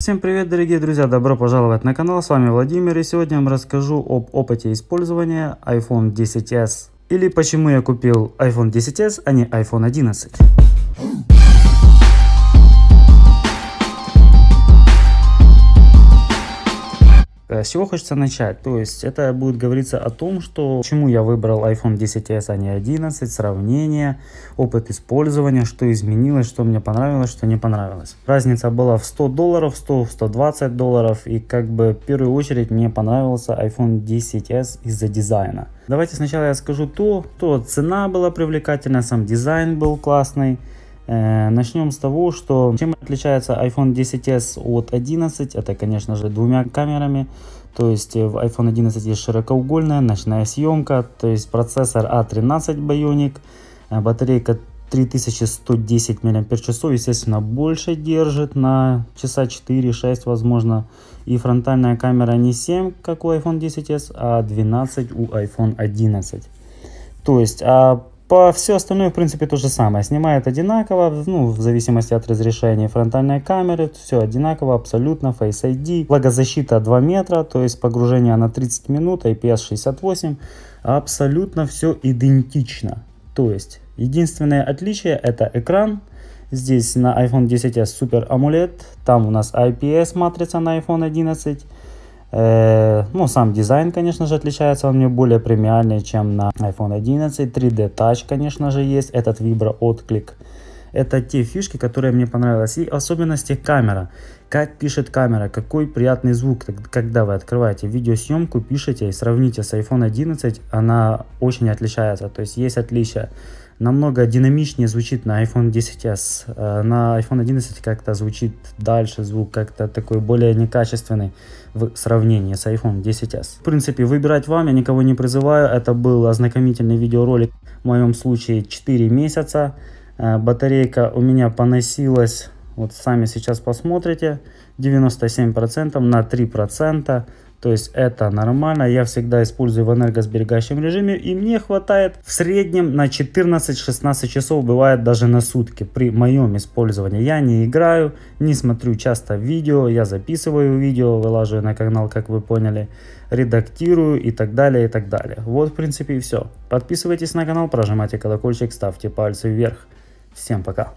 Всем привет дорогие друзья, добро пожаловать на канал, с вами Владимир и сегодня я вам расскажу об опыте использования iPhone 10s или почему я купил iPhone 10s, а не iPhone 11. Э, с чего хочется начать? То есть это будет говориться о том, что почему я выбрал iPhone 10s, а не 11, сравнение, опыт использования, что изменилось, что мне понравилось, что не понравилось. Разница была в 100 долларов, 100, 120 долларов и как бы в первую очередь мне понравился iPhone 10s из-за дизайна. Давайте сначала я скажу то, то цена была привлекательная, сам дизайн был классный, Э, начнем с того, что чем отличается iPhone 10s от 11, это, конечно же, двумя камерами. То есть э, в iPhone 11 есть широкоугольная ночная съемка, то есть процессор A13 а Bionic, э, батарейка 3110 мАч, естественно, больше держит на часа 4-6, возможно. И фронтальная камера не 7, как у iPhone 10s, а 12 у iPhone 11. То есть, а по все остальное, в принципе, то же самое. Снимает одинаково, ну, в зависимости от разрешения фронтальной камеры, все одинаково, абсолютно, Face ID. Влагозащита 2 метра, то есть погружение на 30 минут, IPS 68. Абсолютно все идентично. То есть, единственное отличие это экран, Здесь на iPhone 10s Super AMOLED, там у нас IPS матрица на iPhone 11, Э, ну, сам дизайн, конечно же, отличается, он мне более премиальный, чем на iPhone 11. 3D Touch, конечно же, есть, этот вибро отклик. Это те фишки, которые мне понравились. И особенности камера. Как пишет камера, какой приятный звук, когда вы открываете видеосъемку, пишете и сравните с iPhone 11, она очень отличается. То есть есть отличия намного динамичнее звучит на iPhone 10s. Э, на iPhone 11 как-то звучит дальше, звук как-то такой более некачественный в сравнении с iPhone 10s. В принципе, выбирать вам я никого не призываю. Это был ознакомительный видеоролик, в моем случае 4 месяца. Э, батарейка у меня поносилась, вот сами сейчас посмотрите, 97% на 3%. То есть это нормально, я всегда использую в энергосберегающем режиме и мне хватает в среднем на 14-16 часов, бывает даже на сутки при моем использовании. Я не играю, не смотрю часто видео, я записываю видео, вылаживаю на канал, как вы поняли, редактирую и так далее, и так далее. Вот в принципе и все. Подписывайтесь на канал, прожимайте колокольчик, ставьте пальцы вверх. Всем пока.